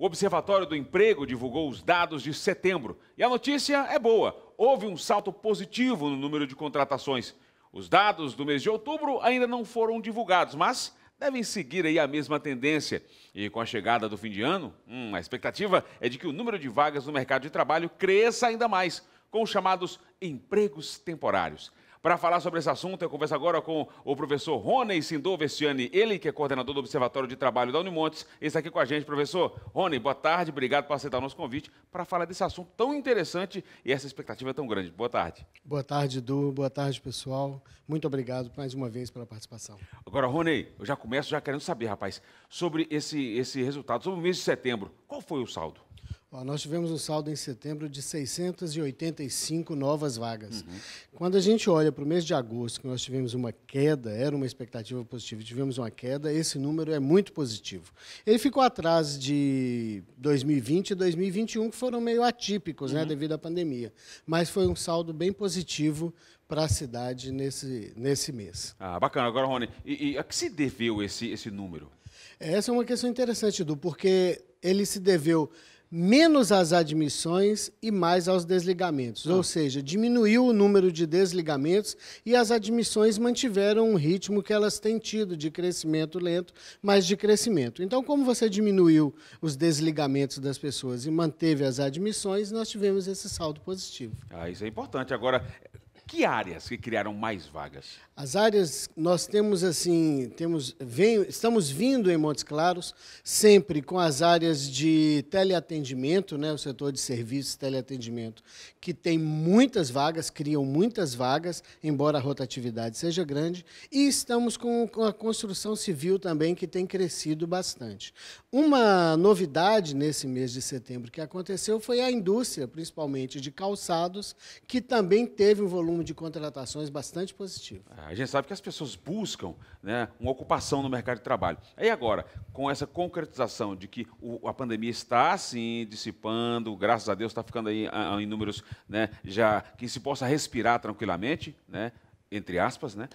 O Observatório do Emprego divulgou os dados de setembro e a notícia é boa: houve um salto positivo no número de contratações. Os dados do mês de outubro ainda não foram divulgados, mas devem seguir aí a mesma tendência. E com a chegada do fim de ano, hum, a expectativa é de que o número de vagas no mercado de trabalho cresça ainda mais, com os chamados empregos temporários. Para falar sobre esse assunto, eu converso agora com o professor Rony Sindor Vestiani, ele que é coordenador do Observatório de Trabalho da Unimontes, está aqui com a gente. Professor Rony, boa tarde, obrigado por aceitar o nosso convite para falar desse assunto tão interessante e essa expectativa é tão grande. Boa tarde. Boa tarde, Du, boa tarde, pessoal. Muito obrigado mais uma vez pela participação. Agora, Rony, eu já começo já querendo saber, rapaz, sobre esse, esse resultado, sobre o mês de setembro, qual foi o saldo? nós tivemos um saldo em setembro de 685 novas vagas. Uhum. Quando a gente olha para o mês de agosto, que nós tivemos uma queda, era uma expectativa positiva, tivemos uma queda, esse número é muito positivo. Ele ficou atrás de 2020 e 2021, que foram meio atípicos, né, uhum. né, devido à pandemia. Mas foi um saldo bem positivo para a cidade nesse, nesse mês. Ah, bacana. Agora, Rony, e, e a que se deveu esse, esse número? Essa é uma questão interessante, Edu, porque ele se deveu menos as admissões e mais aos desligamentos. Ah. Ou seja, diminuiu o número de desligamentos e as admissões mantiveram um ritmo que elas têm tido de crescimento lento, mas de crescimento. Então, como você diminuiu os desligamentos das pessoas e manteve as admissões, nós tivemos esse saldo positivo. Ah, isso é importante. Agora, que áreas que criaram mais vagas? As áreas nós temos assim, temos vem, estamos vindo em Montes Claros sempre com as áreas de teleatendimento, né, o setor de serviços teleatendimento, que tem muitas vagas, criam muitas vagas, embora a rotatividade seja grande, e estamos com, com a construção civil também que tem crescido bastante. Uma novidade nesse mês de setembro que aconteceu foi a indústria, principalmente de calçados, que também teve um volume volume de contratações bastante positivo. É, a gente sabe que as pessoas buscam né, uma ocupação no mercado de trabalho. Aí agora, com essa concretização de que o, a pandemia está sim dissipando, graças a Deus está ficando aí a, a, em números né, já que se possa respirar tranquilamente, né, entre aspas, né?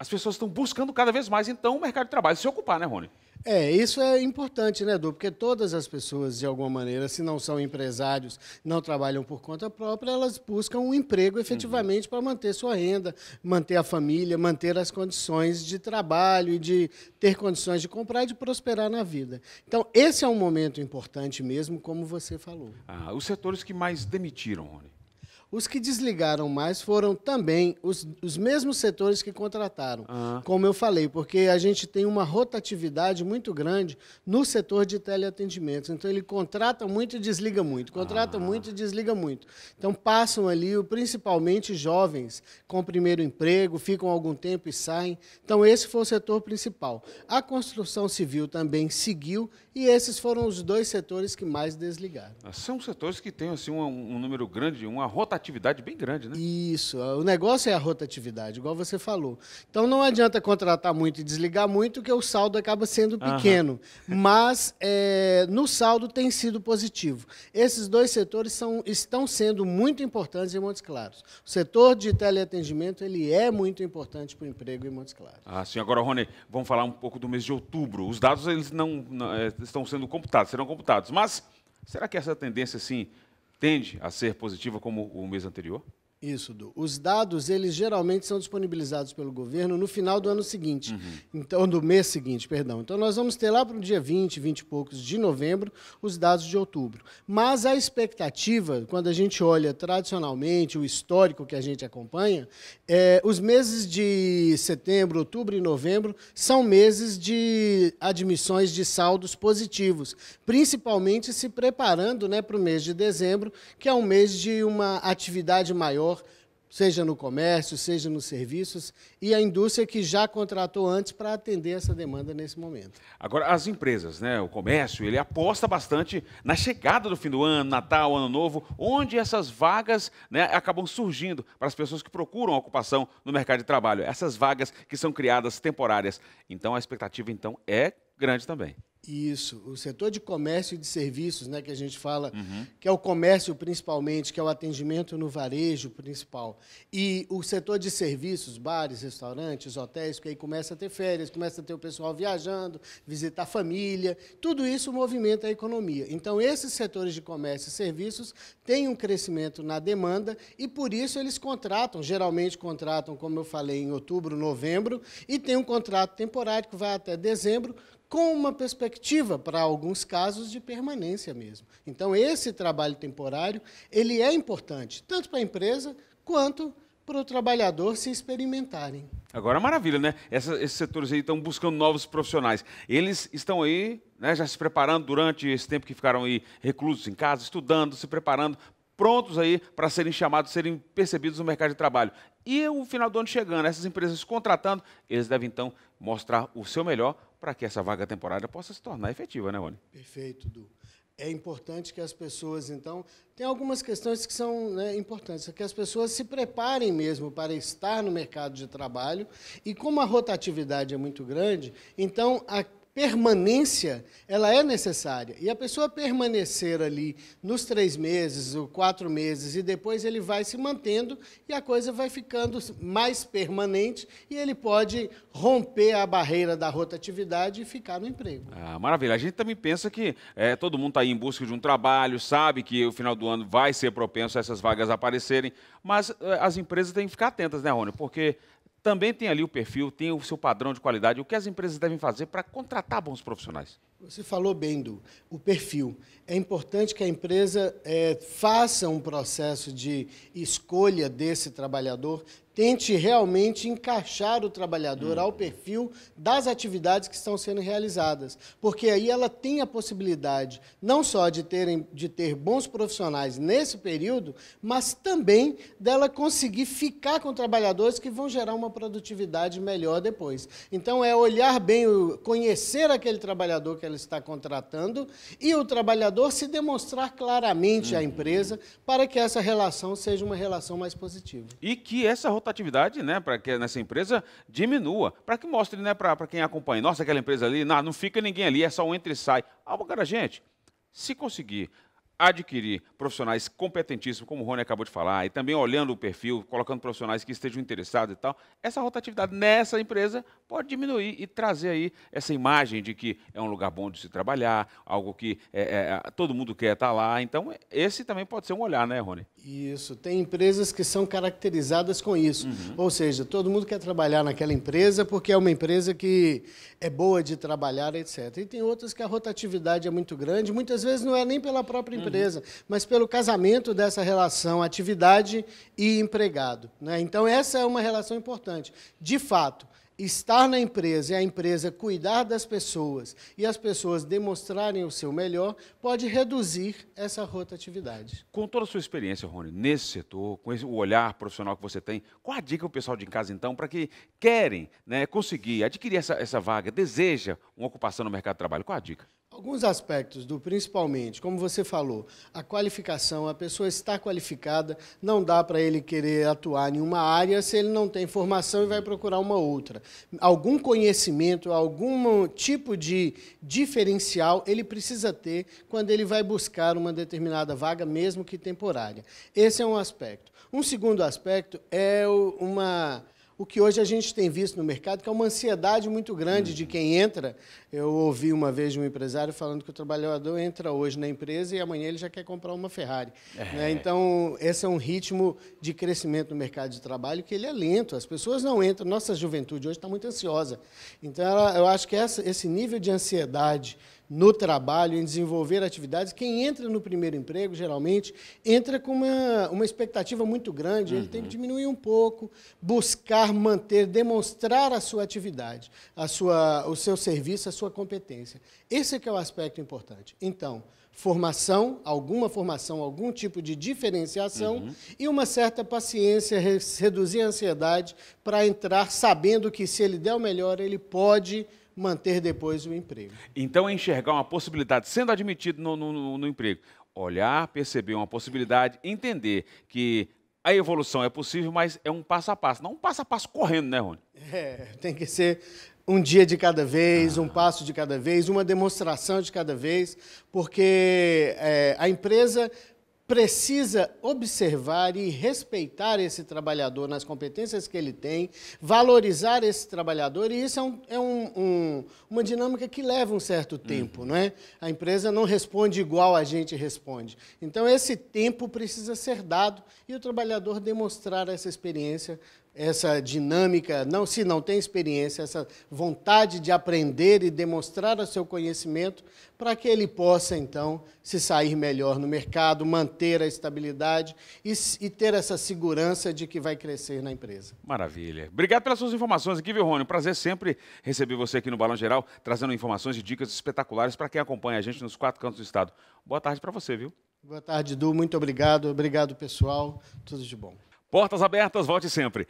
as pessoas estão buscando cada vez mais, então, o mercado de trabalho se ocupar, né, Rony? É, isso é importante, né, Edu? Porque todas as pessoas, de alguma maneira, se não são empresários, não trabalham por conta própria, elas buscam um emprego efetivamente uhum. para manter sua renda, manter a família, manter as condições de trabalho e de ter condições de comprar e de prosperar na vida. Então, esse é um momento importante mesmo, como você falou. Ah, os setores que mais demitiram, Rony? Os que desligaram mais foram também os, os mesmos setores que contrataram, ah. como eu falei, porque a gente tem uma rotatividade muito grande no setor de teleatendimentos. Então, ele contrata muito e desliga muito, contrata ah. muito e desliga muito. Então, passam ali, principalmente jovens com primeiro emprego, ficam algum tempo e saem. Então, esse foi o setor principal. A construção civil também seguiu e esses foram os dois setores que mais desligaram. Ah, são setores que têm assim, um, um número grande, uma rotatividade rotatividade bem grande, né? Isso. O negócio é a rotatividade, igual você falou. Então não adianta contratar muito e desligar muito, que o saldo acaba sendo pequeno. Mas é, no saldo tem sido positivo. Esses dois setores são, estão sendo muito importantes em Montes Claros. O setor de teleatendimento ele é muito importante para o emprego em Montes Claros. Ah, sim. Agora, Rony, vamos falar um pouco do mês de outubro. Os dados eles não, não é, estão sendo computados, serão computados. Mas será que essa tendência assim tende a ser positiva como o mês anterior? Isso, Du. Os dados, eles geralmente são disponibilizados pelo governo no final do ano seguinte. Uhum. Então, do mês seguinte, perdão. Então, nós vamos ter lá para o dia 20, 20 e poucos de novembro, os dados de outubro. Mas a expectativa, quando a gente olha tradicionalmente o histórico que a gente acompanha, é, os meses de setembro, outubro e novembro são meses de admissões de saldos positivos, principalmente se preparando né, para o mês de dezembro, que é um mês de uma atividade maior seja no comércio, seja nos serviços, e a indústria que já contratou antes para atender essa demanda nesse momento. Agora, as empresas, né, o comércio, ele aposta bastante na chegada do fim do ano, Natal, Ano Novo, onde essas vagas né, acabam surgindo para as pessoas que procuram ocupação no mercado de trabalho, essas vagas que são criadas temporárias. Então, a expectativa então é grande também. Isso, o setor de comércio e de serviços, né, que a gente fala, uhum. que é o comércio principalmente, que é o atendimento no varejo principal. E o setor de serviços, bares, restaurantes, hotéis, que aí começa a ter férias, começa a ter o pessoal viajando, visitar família, tudo isso movimenta a economia. Então, esses setores de comércio e serviços têm um crescimento na demanda e por isso eles contratam, geralmente contratam, como eu falei, em outubro, novembro, e tem um contrato temporário que vai até dezembro, com uma perspectiva para alguns casos de permanência mesmo. Então esse trabalho temporário ele é importante tanto para a empresa quanto para o trabalhador se experimentarem. Agora maravilha, né? Essa, esses setores aí estão buscando novos profissionais. Eles estão aí, né, já se preparando durante esse tempo que ficaram aí reclusos em casa, estudando, se preparando prontos aí para serem chamados, serem percebidos no mercado de trabalho. E o final do ano chegando, essas empresas contratando, eles devem então mostrar o seu melhor para que essa vaga temporária possa se tornar efetiva, né, Rony? Perfeito, Du. É importante que as pessoas, então, tem algumas questões que são né, importantes, é que as pessoas se preparem mesmo para estar no mercado de trabalho e como a rotatividade é muito grande, então a permanência ela é necessária. E a pessoa permanecer ali nos três meses ou quatro meses e depois ele vai se mantendo e a coisa vai ficando mais permanente e ele pode romper a barreira da rotatividade e ficar no emprego. Ah, maravilha. A gente também pensa que é, todo mundo está em busca de um trabalho, sabe que o final do ano vai ser propenso a essas vagas aparecerem, mas é, as empresas têm que ficar atentas, né, Rony? Porque também tem ali o perfil, tem o seu padrão de qualidade. O que as empresas devem fazer para contratar bons profissionais? Você falou bem do o perfil. É importante que a empresa é, faça um processo de escolha desse trabalhador tente realmente encaixar o trabalhador hum. ao perfil das atividades que estão sendo realizadas, porque aí ela tem a possibilidade não só de, terem, de ter bons profissionais nesse período, mas também dela conseguir ficar com trabalhadores que vão gerar uma produtividade melhor depois. Então é olhar bem, conhecer aquele trabalhador que ela está contratando e o trabalhador se demonstrar claramente hum. à uhum. empresa para que essa relação seja uma relação mais positiva. E que essa rotação rotatividade né, para que nessa empresa diminua, para que mostre né, para quem acompanha, nossa, aquela empresa ali, não, não fica ninguém ali, é só um entra e sai. Ah, cara, gente, se conseguir adquirir profissionais competentíssimos, como o Rony acabou de falar, e também olhando o perfil, colocando profissionais que estejam interessados e tal, essa rotatividade nessa empresa pode diminuir e trazer aí essa imagem de que é um lugar bom de se trabalhar, algo que é, é, todo mundo quer estar tá lá. Então, esse também pode ser um olhar, né, Rony? Isso. Tem empresas que são caracterizadas com isso. Uhum. Ou seja, todo mundo quer trabalhar naquela empresa porque é uma empresa que é boa de trabalhar, etc. E tem outras que a rotatividade é muito grande, muitas vezes não é nem pela própria empresa. Uhum empresa, mas pelo casamento dessa relação atividade e empregado. Né? Então, essa é uma relação importante. De fato, estar na empresa e a empresa cuidar das pessoas e as pessoas demonstrarem o seu melhor pode reduzir essa rotatividade. Com toda a sua experiência, Rony, nesse setor, com esse, o olhar profissional que você tem, qual a dica o pessoal de casa, então, para que querem né, conseguir adquirir essa, essa vaga, deseja uma ocupação no mercado de trabalho? Qual a dica? alguns aspectos do principalmente, como você falou, a qualificação, a pessoa está qualificada, não dá para ele querer atuar em uma área se ele não tem formação e vai procurar uma outra. Algum conhecimento, algum tipo de diferencial ele precisa ter quando ele vai buscar uma determinada vaga, mesmo que temporária. Esse é um aspecto. Um segundo aspecto é uma o que hoje a gente tem visto no mercado, que é uma ansiedade muito grande de uhum. quem entra. Eu ouvi uma vez de um empresário falando que o trabalhador entra hoje na empresa e amanhã ele já quer comprar uma Ferrari. É. Né? Então, esse é um ritmo de crescimento no mercado de trabalho que ele é lento. As pessoas não entram. Nossa juventude hoje está muito ansiosa. Então, eu acho que esse nível de ansiedade no trabalho, em desenvolver atividades, quem entra no primeiro emprego, geralmente, entra com uma, uma expectativa muito grande, uhum. ele tem que uhum. diminuir um pouco, buscar manter, demonstrar a sua atividade, a sua, o seu serviço, a sua competência. Esse é que é o aspecto importante. Então, formação, alguma formação, algum tipo de diferenciação uhum. e uma certa paciência, reduzir a ansiedade para entrar sabendo que se ele der o melhor, ele pode manter depois o emprego. Então, é enxergar uma possibilidade sendo admitido no, no, no emprego. Olhar, perceber uma possibilidade, entender que a evolução é possível, mas é um passo a passo, não um passo a passo correndo, né, Rony? É, tem que ser um dia de cada vez, ah. um passo de cada vez, uma demonstração de cada vez, porque é, a empresa precisa observar e respeitar esse trabalhador nas competências que ele tem, valorizar esse trabalhador, e isso é, um, é um, um, uma dinâmica que leva um certo tempo, uhum. não é? A empresa não responde igual a gente responde. Então, esse tempo precisa ser dado e o trabalhador demonstrar essa experiência essa dinâmica, não se não tem experiência, essa vontade de aprender e demonstrar o seu conhecimento para que ele possa então se sair melhor no mercado, manter a estabilidade e, e, ter essa segurança de que vai crescer na empresa. Maravilha. Obrigado pelas suas informações aqui, viu, Rony? Prazer sempre receber você aqui no Balão Geral, trazendo informações e dicas espetaculares para quem acompanha a gente nos quatro cantos do estado. Boa tarde para você, viu? Boa tarde, Du. Muito obrigado. Obrigado, pessoal. Tudo de bom. Portas abertas, volte sempre.